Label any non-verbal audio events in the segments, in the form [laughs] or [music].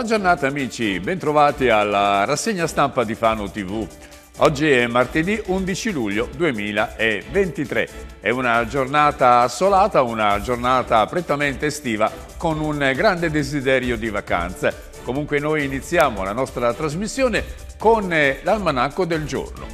Buona giornata amici, bentrovati alla rassegna stampa di Fano TV. Oggi è martedì 11 luglio 2023. È una giornata assolata, una giornata prettamente estiva con un grande desiderio di vacanze. Comunque noi iniziamo la nostra trasmissione con eh, l'almanacco del giorno.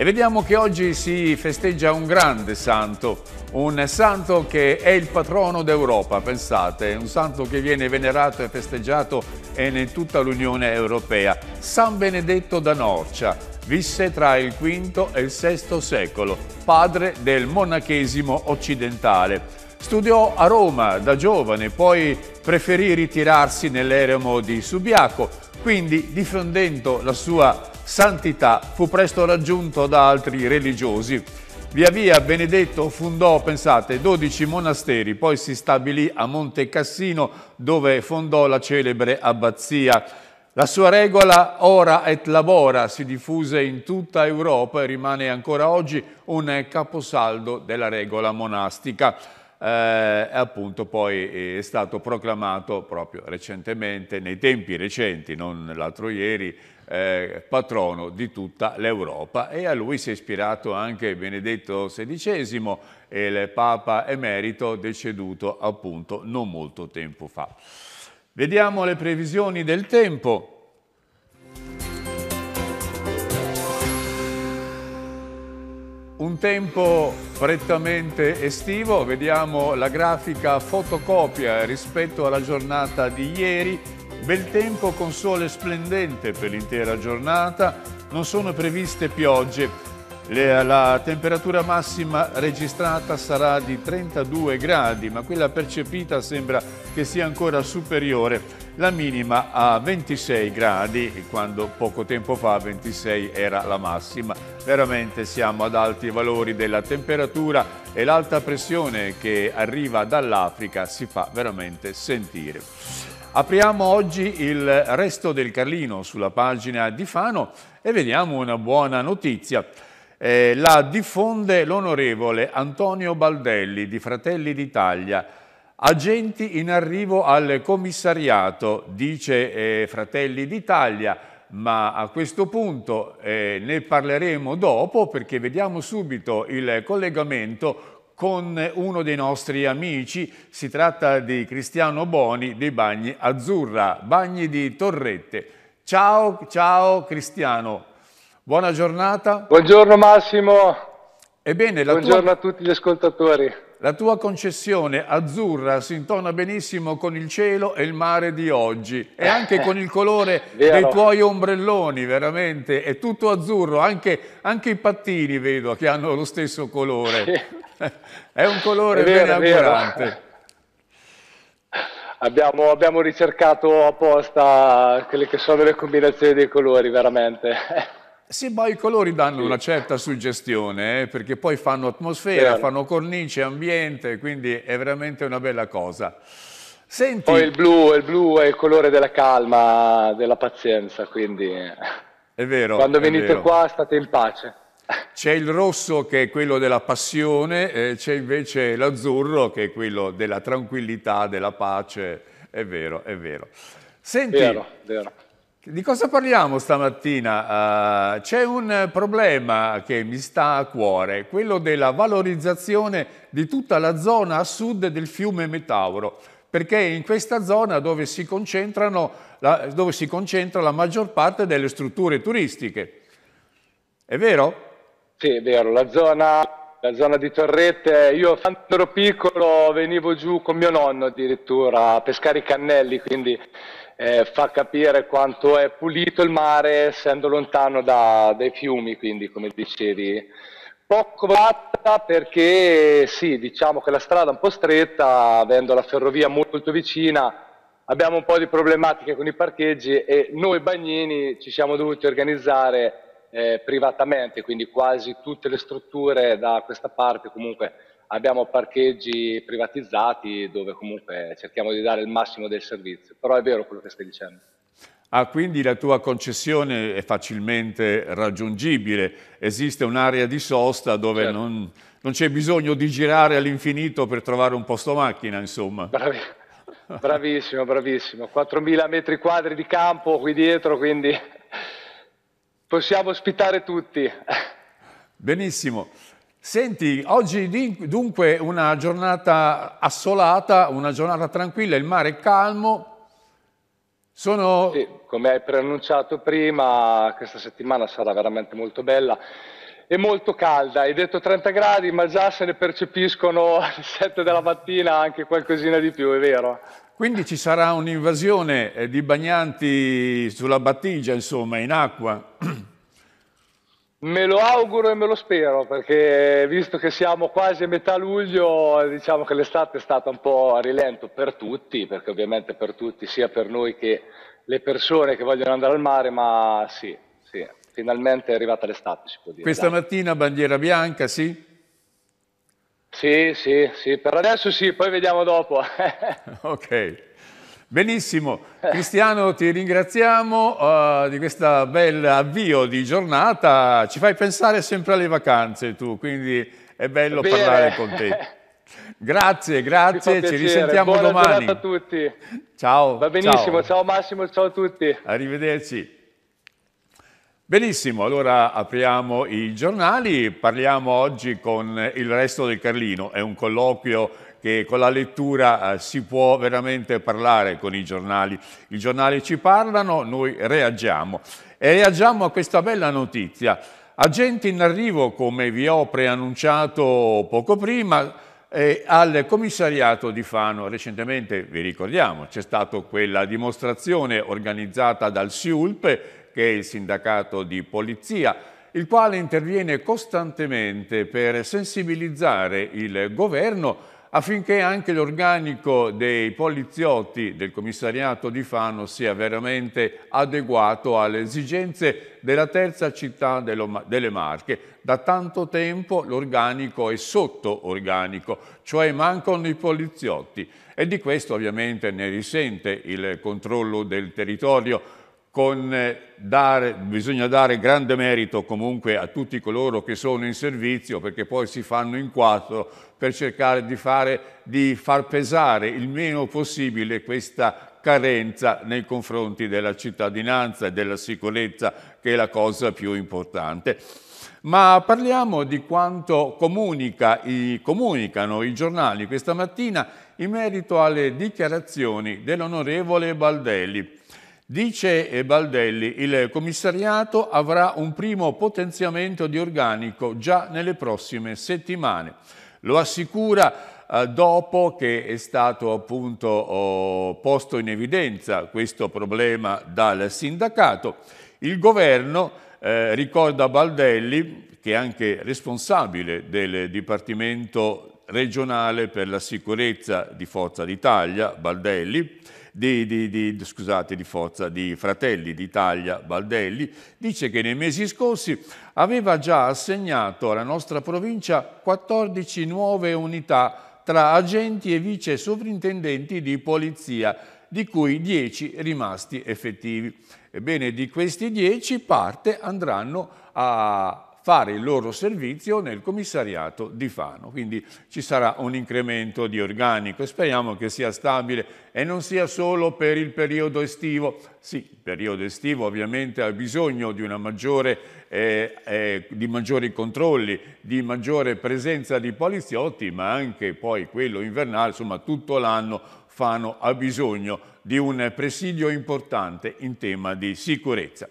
E vediamo che oggi si festeggia un grande santo, un santo che è il patrono d'Europa, pensate, un santo che viene venerato e festeggiato in tutta l'Unione Europea, San Benedetto da Norcia. Visse tra il V e il VI secolo, padre del monachesimo occidentale. Studiò a Roma da giovane, poi preferì ritirarsi nell'eremo di Subiaco, quindi difendendo la sua santità fu presto raggiunto da altri religiosi. Via via Benedetto fondò, pensate, 12 monasteri, poi si stabilì a Monte Cassino dove fondò la celebre abbazia. La sua regola ora et labora si diffuse in tutta Europa e rimane ancora oggi un caposaldo della regola monastica. Eh, appunto poi eh, è stato proclamato proprio recentemente, nei tempi recenti, non l'altro ieri, eh, patrono di tutta l'Europa e a lui si è ispirato anche Benedetto XVI e il Papa emerito deceduto appunto non molto tempo fa. Vediamo le previsioni del tempo. Un tempo prettamente estivo, vediamo la grafica fotocopia rispetto alla giornata di ieri, Bel tempo con sole splendente per l'intera giornata, non sono previste piogge. La temperatura massima registrata sarà di 32 gradi, ma quella percepita sembra che sia ancora superiore. La minima a 26 gradi, quando poco tempo fa 26 era la massima. Veramente siamo ad alti valori della temperatura e l'alta pressione che arriva dall'Africa si fa veramente sentire. Apriamo oggi il resto del Carlino sulla pagina di Fano e vediamo una buona notizia. Eh, la diffonde l'onorevole Antonio Baldelli di Fratelli d'Italia. Agenti in arrivo al commissariato, dice eh, Fratelli d'Italia, ma a questo punto eh, ne parleremo dopo perché vediamo subito il collegamento con uno dei nostri amici, si tratta di Cristiano Boni dei Bagni Azzurra, Bagni di Torrette. Ciao, ciao Cristiano, buona giornata. Buongiorno Massimo, Ebbene, buongiorno tua... a tutti gli ascoltatori. La tua concessione azzurra si intona benissimo con il cielo e il mare di oggi e anche con il colore [laughs] dei tuoi ombrelloni, veramente. È tutto azzurro, anche, anche, i pattini vedo che hanno lo stesso colore è un colore vero, vero. Abbiamo, abbiamo, ricercato apposta quelle che sono le combinazioni dei colori, veramente. Sì, ma i colori danno sì. una certa suggestione, eh, perché poi fanno atmosfera, vero. fanno cornice, ambiente, quindi è veramente una bella cosa. Senti... Poi il blu, il blu è il colore della calma, della pazienza, quindi... È vero. Quando venite vero. qua state in pace. C'è il rosso che è quello della passione, eh, c'è invece l'azzurro che è quello della tranquillità, della pace. È vero, è vero. Senti, vero, vero. di cosa parliamo stamattina? Uh, c'è un problema che mi sta a cuore, quello della valorizzazione di tutta la zona a sud del fiume Metauro perché è in questa zona dove si, la, dove si concentra la maggior parte delle strutture turistiche. È vero? Sì, è vero, la zona, la zona di Torrette, io quando ero piccolo venivo giù con mio nonno addirittura a pescare i cannelli, quindi eh, fa capire quanto è pulito il mare essendo lontano da, dai fiumi, quindi come dicevi. Poco fatta perché sì, diciamo che la strada è un po' stretta, avendo la ferrovia molto vicina, abbiamo un po' di problematiche con i parcheggi e noi bagnini ci siamo dovuti organizzare eh, privatamente, quindi quasi tutte le strutture da questa parte comunque abbiamo parcheggi privatizzati dove comunque cerchiamo di dare il massimo del servizio, però è vero quello che stai dicendo. Ah, quindi la tua concessione è facilmente raggiungibile, esiste un'area di sosta dove certo. non, non c'è bisogno di girare all'infinito per trovare un posto macchina, insomma. Bravi. Bravissimo, bravissimo. 4.000 metri quadri di campo qui dietro, quindi Possiamo ospitare tutti. Benissimo. Senti, oggi dunque una giornata assolata, una giornata tranquilla, il mare è calmo. Sono... Sì, come hai preannunciato prima, questa settimana sarà veramente molto bella e molto calda. Hai detto 30 gradi, ma già se ne percepiscono [laughs] alle 7 della mattina anche qualcosina di più, è vero. Quindi ci sarà un'invasione eh, di bagnanti sulla battigia, insomma, in acqua. [clears throat] Me lo auguro e me lo spero perché visto che siamo quasi a metà luglio, diciamo che l'estate è stata un po' a rilento per tutti, perché ovviamente per tutti, sia per noi che le persone che vogliono andare al mare, ma sì, sì finalmente è arrivata l'estate, si può dire. Questa dai. mattina bandiera bianca, sì? Sì, sì, sì, per adesso sì, poi vediamo dopo. [laughs] ok. Benissimo, Cristiano ti ringraziamo uh, di questo bel avvio di giornata, ci fai pensare sempre alle vacanze tu, quindi è bello Bene. parlare con te. [laughs] Grazie, grazie, ci risentiamo Buona domani. Buona a tutti. Ciao. Va benissimo, ciao. ciao Massimo, ciao a tutti. Arrivederci. Benissimo, allora apriamo i giornali, parliamo oggi con il resto del Carlino, è un colloquio che con la lettura eh, si può veramente parlare con i giornali. I giornali ci parlano, noi reagiamo. E reagiamo a questa bella notizia. Agenti in arrivo, come vi ho preannunciato poco prima, eh, al commissariato di Fano. Recentemente, vi ricordiamo, c'è stata quella dimostrazione organizzata dal SIULP, che è il sindacato di polizia, il quale interviene costantemente per sensibilizzare il governo affinché anche l'organico dei poliziotti del commissariato di Fano sia veramente adeguato alle esigenze della terza città delle Marche. Da tanto tempo l'organico è sotto organico, cioè mancano i poliziotti e di questo ovviamente ne risente il controllo del territorio con eh, dare, bisogna dare grande merito comunque a tutti coloro che sono in servizio perché poi si fanno in quattro per cercare di, fare, di far pesare il meno possibile questa carenza nei confronti della cittadinanza e della sicurezza, che è la cosa più importante. Ma parliamo di quanto comunica, i, comunicano i giornali questa mattina in merito alle dichiarazioni dell'onorevole Baldelli. Dice Baldelli, il commissariato avrà un primo potenziamento di organico già nelle prossime settimane. Lo assicura eh, dopo che è stato appunto oh, posto in evidenza questo problema dal sindacato. Il governo, eh, ricorda Baldelli, che è anche responsabile del Dipartimento regionale per la sicurezza di Forza d'Italia, Baldelli, di, di, di, scusate, di Forza, di Fratelli d'Italia, Baldelli, dice che nei mesi scorsi aveva già assegnato alla nostra provincia 14 nuove unità tra agenti e vice sovrintendenti di polizia, di cui 10 rimasti effettivi. Ebbene, di questi 10 parte andranno a fare il loro servizio nel commissariato di Fano. Quindi ci sarà un incremento di organico e speriamo che sia stabile e non sia solo per il periodo estivo. Sì, il periodo estivo ovviamente ha bisogno di, maggiore, eh, eh, di maggiori controlli, di maggiore presenza di poliziotti, ma anche poi quello invernale, insomma tutto l'anno Fano ha bisogno di un presidio importante in tema di sicurezza.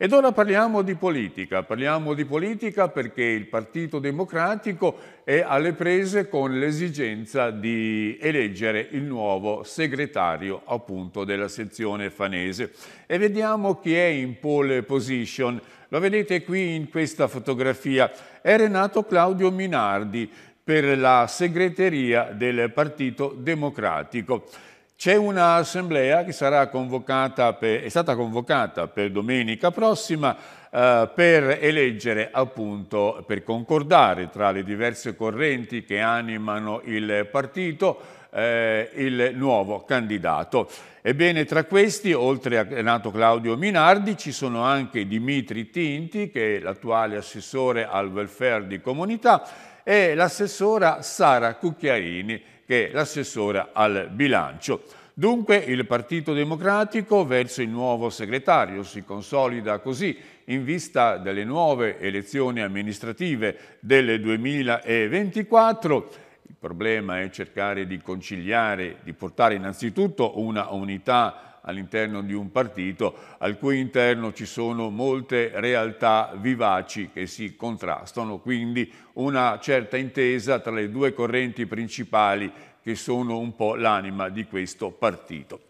Ed ora parliamo di politica, parliamo di politica perché il Partito Democratico è alle prese con l'esigenza di eleggere il nuovo segretario appunto della sezione fanese. E vediamo chi è in pole position. Lo vedete qui in questa fotografia. È Renato Claudio Minardi per la segreteria del Partito Democratico. C'è un'assemblea che per, è stata convocata per domenica prossima eh, per eleggere appunto, per concordare tra le diverse correnti che animano il partito, eh, il nuovo candidato. Ebbene, tra questi, oltre a Renato Claudio Minardi, ci sono anche Dimitri Tinti, che è l'attuale assessore al welfare di comunità, e l'assessora Sara Cucchiarini, che è l'assessora al bilancio. Dunque il Partito Democratico verso il nuovo segretario si consolida così in vista delle nuove elezioni amministrative del 2024. Il problema è cercare di conciliare, di portare innanzitutto una unità amministrativa all'interno di un partito al cui interno ci sono molte realtà vivaci che si contrastano, quindi una certa intesa tra le due correnti principali che sono un po' l'anima di questo partito.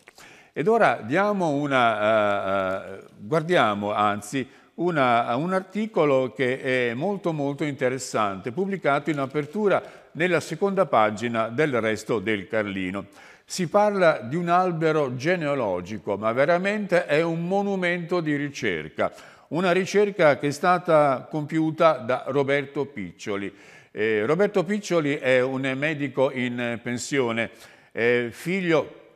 Ed ora diamo una, eh, eh guardiamo anzi una, un articolo che è molto molto interessante, pubblicato in apertura nella seconda pagina del Resto del Carlino. Si parla di un albero genealogico, ma veramente è un monumento di ricerca. Una ricerca che è stata compiuta da Roberto Piccioli. Eh, Roberto Piccioli è un medico in pensione, eh, figlio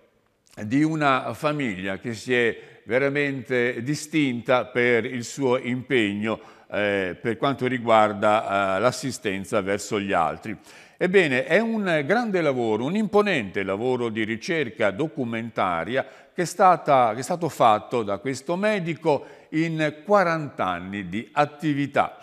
di una famiglia che si è veramente distinta per il suo impegno eh, per quanto riguarda eh, l'assistenza verso gli altri. Ebbene, è un grande lavoro, un imponente lavoro di ricerca documentaria che è, stata, che è stato fatto da questo medico in 40 anni di attività.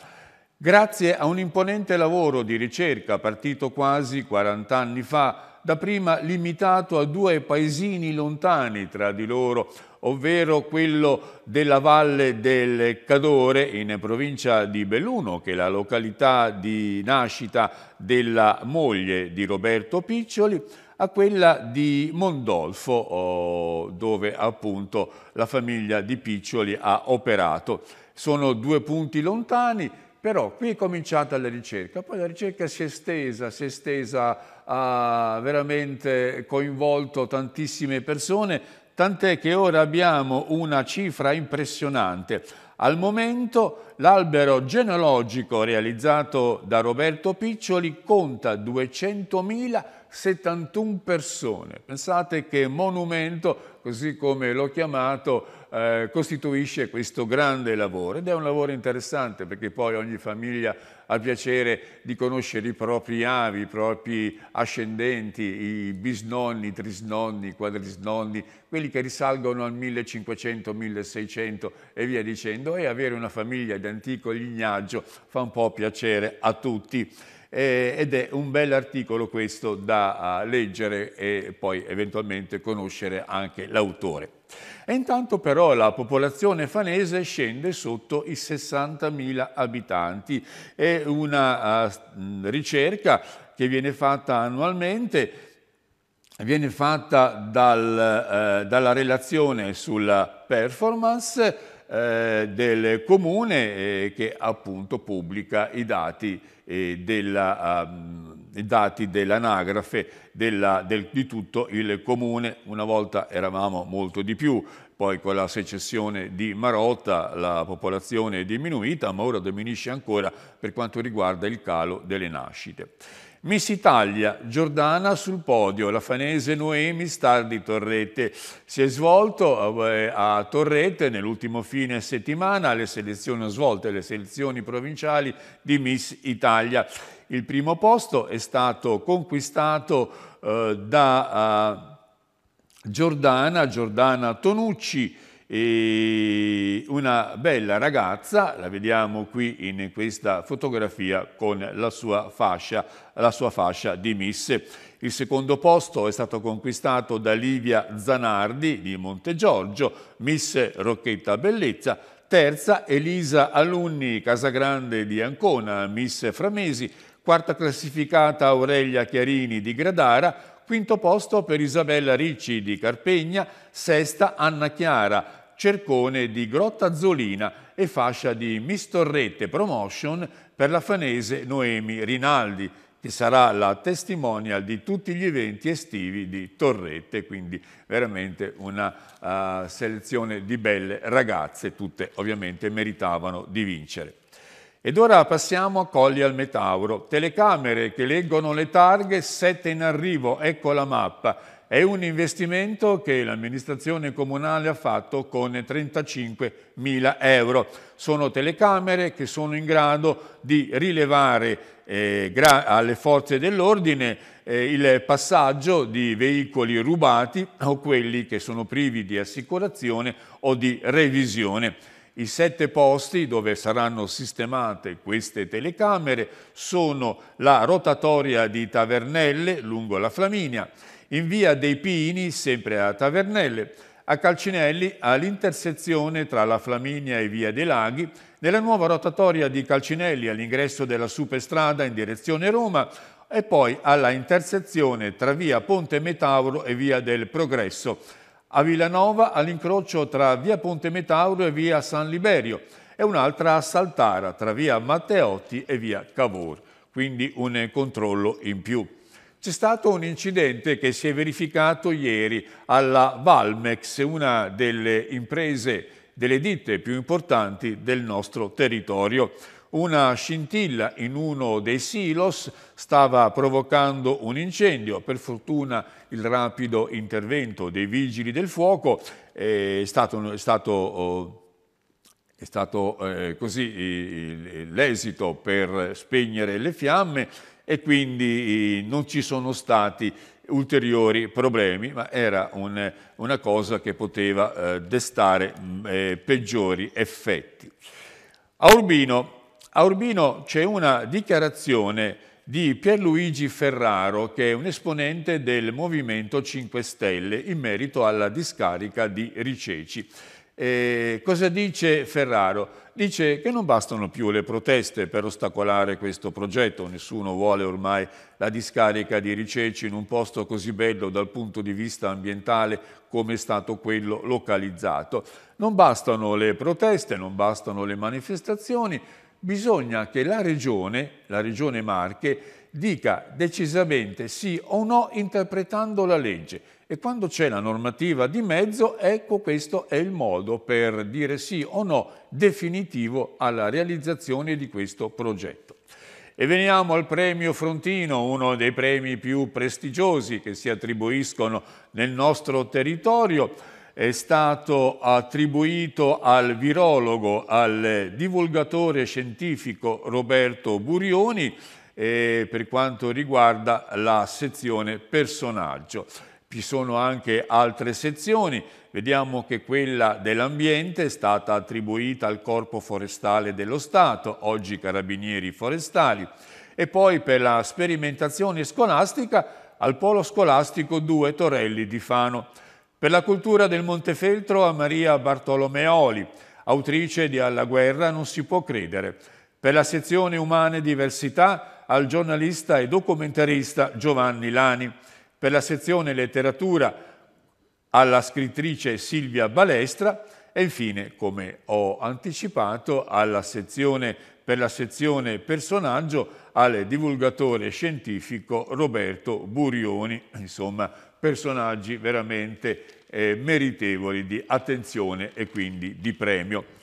Grazie a un imponente lavoro di ricerca partito quasi 40 anni fa dapprima limitato a due paesini lontani tra di loro, ovvero quello della Valle del Cadore in provincia di Belluno, che è la località di nascita della moglie di Roberto Piccioli, a quella di Mondolfo, oh, dove appunto la famiglia di Piccioli ha operato. Sono due punti lontani, però qui è cominciata la ricerca, poi la ricerca si è estesa, si è estesa ha veramente coinvolto tantissime persone, tant'è che ora abbiamo una cifra impressionante. Al momento l'albero genealogico realizzato da Roberto Piccioli conta 200.071 persone. Pensate che monumento, così come l'ho chiamato, eh, costituisce questo grande lavoro ed è un lavoro interessante perché poi ogni famiglia al piacere di conoscere i propri avi, i propri ascendenti, i bisnonni, i trisnonni, i quadrisnonni, quelli che risalgono al 1500, 1600 e via dicendo, e avere una famiglia di antico lignaggio fa un po' piacere a tutti ed è un bel articolo questo da leggere e poi eventualmente conoscere anche l'autore. E intanto però la popolazione fanese scende sotto i 60.000 abitanti. È una uh, ricerca che viene fatta annualmente viene fatta dal, eh, dalla relazione sulla performance eh, del comune eh, che appunto pubblica i dati eh, della ah, dati dell'anagrafe del, di tutto il comune. Una volta eravamo molto di più, poi con la secessione di Marotta la popolazione è diminuita, ma ora diminuisce ancora per quanto riguarda il calo delle nascite. Miss Italia, Giordana sul podio, la fanese Noemi Star di Torrette. Si è svolto eh, a Torrete nell'ultimo fine settimana le selezioni svolte, le selezioni provinciali di Miss Italia. Il primo posto è stato conquistato eh, da eh, Giordana, Giordana Tonucci, e una bella ragazza, la vediamo qui in questa fotografia con la sua fascia, la sua fascia di Miss. Il secondo posto è stato conquistato da Livia Zanardi di Montegiorgio, Miss Rocchetta Bellezza, terza Elisa Alunni Casagrande di Ancona, Miss Framesi, quarta classificata Aurelia Chiarini di Gradara, quinto posto per Isabella Ricci di Carpegna, sesta Anna Chiara cercone di Grotta Zolina e fascia di Mistorrette Promotion per la fanese Noemi Rinaldi, che sarà la testimonial di tutti gli eventi estivi di Torrette, quindi veramente una uh, selezione di belle ragazze, tutte ovviamente meritavano di vincere. Ed ora passiamo a Colli al Metauro, telecamere che leggono le targhe, sette in arrivo, ecco la mappa, è un investimento che l'amministrazione comunale ha fatto con 35.000 euro. Sono telecamere che sono in grado di rilevare eh, alle forze dell'ordine eh, il passaggio di veicoli rubati o quelli che sono privi di assicurazione o di revisione. I sette posti dove saranno sistemate queste telecamere sono la rotatoria di Tavernelle lungo la Flaminia, in via dei Pini, sempre a Tavernelle, a Calcinelli, all'intersezione tra la Flaminia e via dei Laghi, nella nuova rotatoria di Calcinelli all'ingresso della superstrada in direzione Roma, e poi alla intersezione tra via Ponte Metauro e via del Progresso, a Villanova all'incrocio tra via Ponte Metauro e via San Liberio e un'altra a Saltara tra via Matteotti e via Cavour, quindi un controllo in più. C'è stato un incidente che si è verificato ieri alla Valmex, una delle imprese, delle ditte più importanti del nostro territorio. Una scintilla in uno dei silos stava provocando un incendio. Per fortuna il rapido intervento dei vigili del fuoco eh, è stato, è stato eh, è stato eh, così l'esito per spegnere le fiamme e quindi eh, non ci sono stati ulteriori problemi, ma era un, una cosa che poteva eh, destare mm, eh, peggiori effetti. A Urbino, a Urbino c'è una dichiarazione di Pierluigi Ferraro, che è un esponente del Movimento 5 Stelle, in merito alla discarica di Riceci. Eh, cosa dice Ferraro? Dice che non bastano più le proteste per ostacolare questo progetto, nessuno vuole ormai la discarica di Riceci in un posto così bello dal punto di vista ambientale come è stato quello localizzato. Non bastano le proteste, non bastano le manifestazioni, bisogna che la regione, la regione Marche, dica decisamente sì o no interpretando la legge. E quando c'è la normativa di mezzo, ecco questo è il modo per dire sì o no definitivo alla realizzazione di questo progetto. E veniamo al premio Frontino, uno dei premi più prestigiosi che si attribuiscono nel nostro territorio è stato attribuito al virologo, al divulgatore scientifico Roberto Burioni eh, per quanto riguarda la sezione personaggio. Ci sono anche altre sezioni, vediamo che quella dell'ambiente è stata attribuita al Corpo Forestale dello Stato, oggi Carabinieri Forestali, e poi per la sperimentazione scolastica al Polo Scolastico 2 Torelli di Fano. Per la cultura del Montefeltro a Maria Bartolomeoli, autrice di Alla guerra non si può credere. Per la sezione Umane Diversità al giornalista e documentarista Giovanni Lani. Per la sezione Letteratura alla scrittrice Silvia Balestra e infine, come ho anticipato, sezione, per la sezione Personaggio al divulgatore scientifico Roberto Burioni. Insomma, personaggi veramente eh, meritevoli di attenzione e quindi di premio.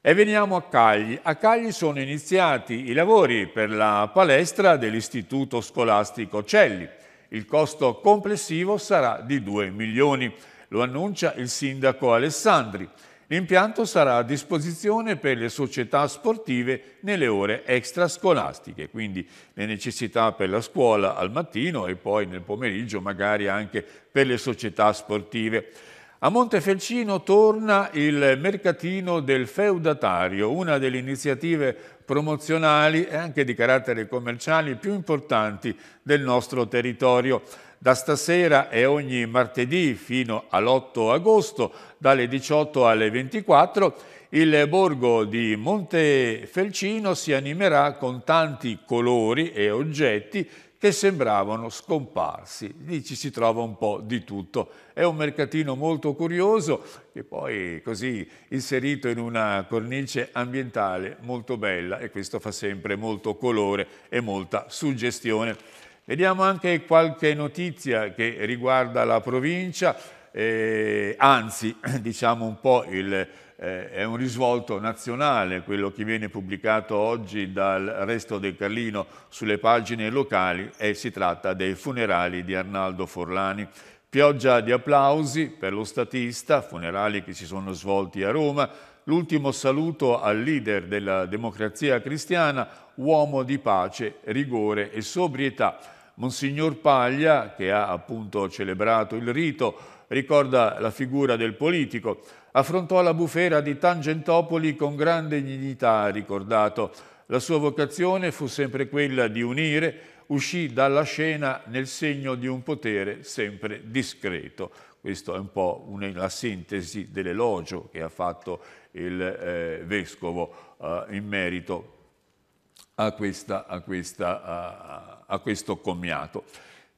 E veniamo a Cagli. A Cagli sono iniziati i lavori per la palestra dell'Istituto Scolastico Celli. Il costo complessivo sarà di 2 milioni, lo annuncia il sindaco Alessandri. L'impianto sarà a disposizione per le società sportive nelle ore extrascolastiche, quindi le necessità per la scuola al mattino e poi nel pomeriggio magari anche per le società sportive. A Montefelcino torna il mercatino del feudatario, una delle iniziative promozionali e anche di carattere commerciale più importanti del nostro territorio da stasera e ogni martedì fino all'8 agosto, dalle 18 alle 24, il borgo di Montefelcino si animerà con tanti colori e oggetti che sembravano scomparsi. Lì ci si trova un po' di tutto. È un mercatino molto curioso che poi così inserito in una cornice ambientale molto bella e questo fa sempre molto colore e molta suggestione. Vediamo anche qualche notizia che riguarda la provincia, eh, anzi [clears throat] diciamo un po' il, eh, è un risvolto nazionale quello che viene pubblicato oggi dal Resto del Carlino sulle pagine locali e si tratta dei funerali di Arnaldo Forlani. Pioggia di applausi per lo statista, funerali che si sono svolti a Roma, l'ultimo saluto al leader della democrazia cristiana, uomo di pace, rigore e sobrietà Monsignor Paglia, che ha appunto celebrato il rito, ricorda la figura del politico, affrontò la bufera di Tangentopoli con grande dignità, ha ricordato. La sua vocazione fu sempre quella di unire, uscì dalla scena nel segno di un potere sempre discreto. Questa è un po' una, la sintesi dell'elogio che ha fatto il eh, Vescovo eh, in merito a, questa, a, questa, a questo commiato.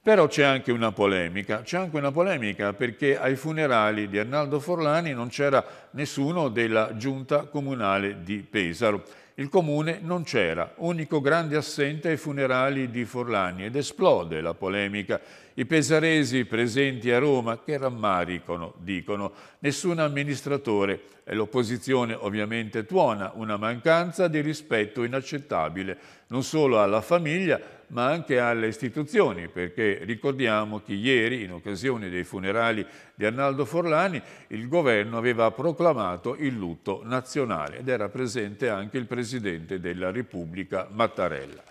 Però c'è anche una polemica, c'è anche una polemica perché ai funerali di Arnaldo Forlani non c'era nessuno della giunta comunale di Pesaro. Il comune non c'era, unico grande assente ai funerali di Forlani ed esplode la polemica i pesaresi presenti a Roma che rammaricano, dicono, nessun amministratore e l'opposizione ovviamente tuona una mancanza di rispetto inaccettabile non solo alla famiglia ma anche alle istituzioni perché ricordiamo che ieri in occasione dei funerali di Arnaldo Forlani il governo aveva proclamato il lutto nazionale ed era presente anche il Presidente della Repubblica Mattarella.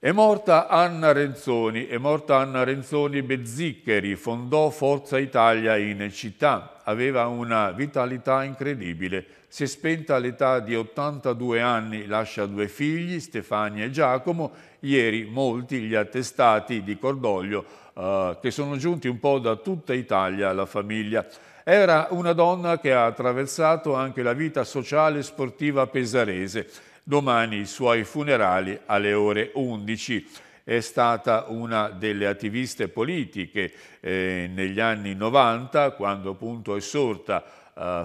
È morta Anna Renzoni, è morta Anna Renzoni Bezziccheri, fondò Forza Italia in città, aveva una vitalità incredibile, si è spenta all'età di 82 anni, lascia due figli, Stefania e Giacomo, ieri molti gli attestati di cordoglio eh, che sono giunti un po' da tutta Italia alla famiglia. Era una donna che ha attraversato anche la vita sociale e sportiva pesarese, domani i suoi funerali alle ore 11. È stata una delle attiviste politiche eh, negli anni 90, quando appunto è sorta eh,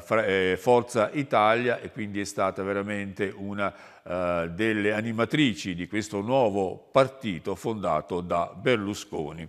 eh, Forza Italia e quindi è stata veramente una eh, delle animatrici di questo nuovo partito fondato da Berlusconi.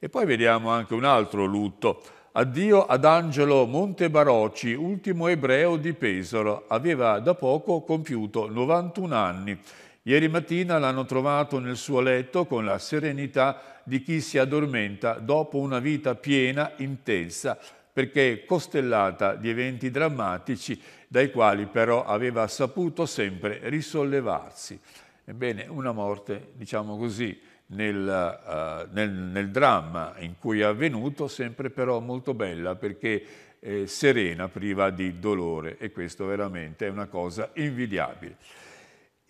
E poi vediamo anche un altro lutto, Addio ad Angelo Montebaroci, ultimo ebreo di Pesaro. Aveva da poco compiuto 91 anni. Ieri mattina l'hanno trovato nel suo letto con la serenità di chi si addormenta dopo una vita piena, intensa, perché costellata di eventi drammatici dai quali però aveva saputo sempre risollevarsi. Ebbene, una morte, diciamo così, nel, uh, nel, nel, dramma in cui è avvenuto, sempre però molto bella perché eh, serena, priva di dolore e questo veramente è una cosa invidiabile.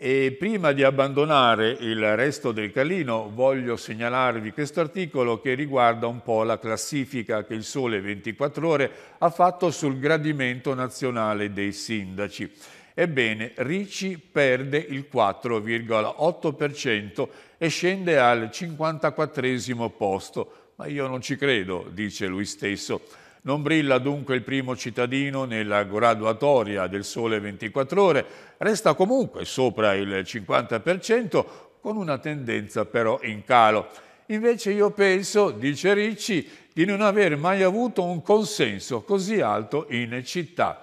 E prima di abbandonare il resto del calino voglio segnalarvi questo articolo che riguarda un po' la classifica che il Sole 24 ore ha fatto sul gradimento nazionale dei sindaci. Ebbene, Ricci perde il 4,8% e scende al 54 posto. Ma io non ci credo, dice lui stesso. Non brilla dunque il primo cittadino nella graduatoria del Sole 24 Ore, resta comunque sopra il 50% con una tendenza però in calo. Invece io penso, dice Ricci, di non aver mai avuto un consenso così alto in città.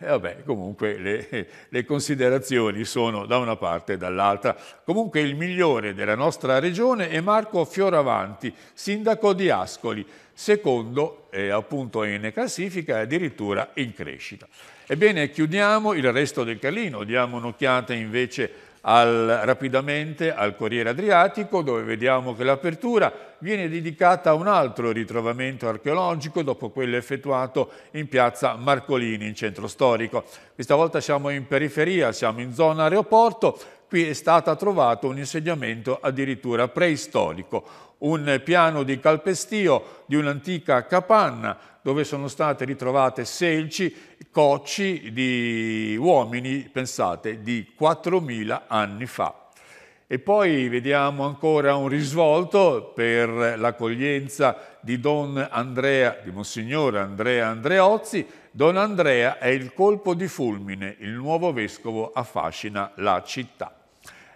E vabbè, comunque le, le considerazioni sono da una parte e dall'altra. Comunque il migliore della nostra regione è Marco Fioravanti, sindaco di Ascoli, secondo eh, appunto in classifica e addirittura in crescita. Ebbene, chiudiamo il resto del calino, diamo un'occhiata invece al, rapidamente al Corriere Adriatico dove vediamo che l'apertura viene dedicata a un altro ritrovamento archeologico dopo quello effettuato in piazza Marcolini in centro storico. Questa volta siamo in periferia, siamo in zona aeroporto, qui è stato trovato un insediamento addirittura preistorico, un piano di calpestio di un'antica capanna dove sono state ritrovate selci cocci di uomini, pensate, di 4.000 anni fa. E poi vediamo ancora un risvolto per l'accoglienza di Don Andrea, di Monsignor Andrea Andreozzi. Don Andrea è il colpo di fulmine, il nuovo vescovo affascina la città.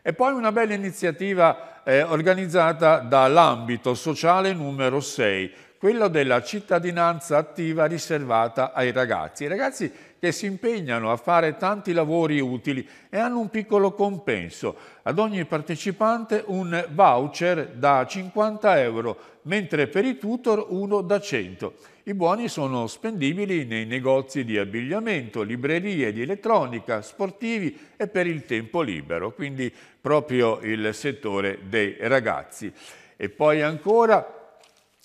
E poi una bella iniziativa eh, organizzata dall'ambito sociale numero 6, quello della cittadinanza attiva riservata ai ragazzi. I ragazzi che si impegnano a fare tanti lavori utili e hanno un piccolo compenso. Ad ogni partecipante un voucher da 50 euro, mentre per i tutor uno da 100. I buoni sono spendibili nei negozi di abbigliamento, librerie di elettronica, sportivi e per il tempo libero, quindi proprio il settore dei ragazzi. E poi ancora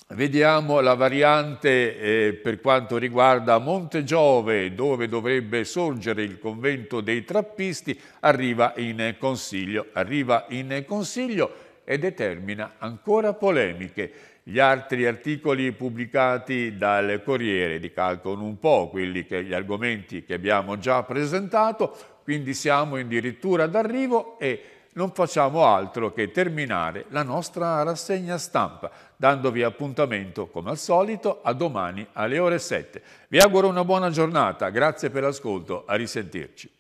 Vediamo la variante eh, per quanto riguarda Monte Giove, dove dovrebbe sorgere il convento dei trappisti, arriva in consiglio, arriva in consiglio e determina ancora polemiche. Gli altri articoli pubblicati dal Corriere ricalcano un po' che, gli argomenti che abbiamo già presentato, quindi siamo addirittura d'arrivo e non facciamo altro che terminare la nostra rassegna stampa dandovi appuntamento, come al solito, a domani alle ore 7. Vi auguro una buona giornata, grazie per l'ascolto, a risentirci.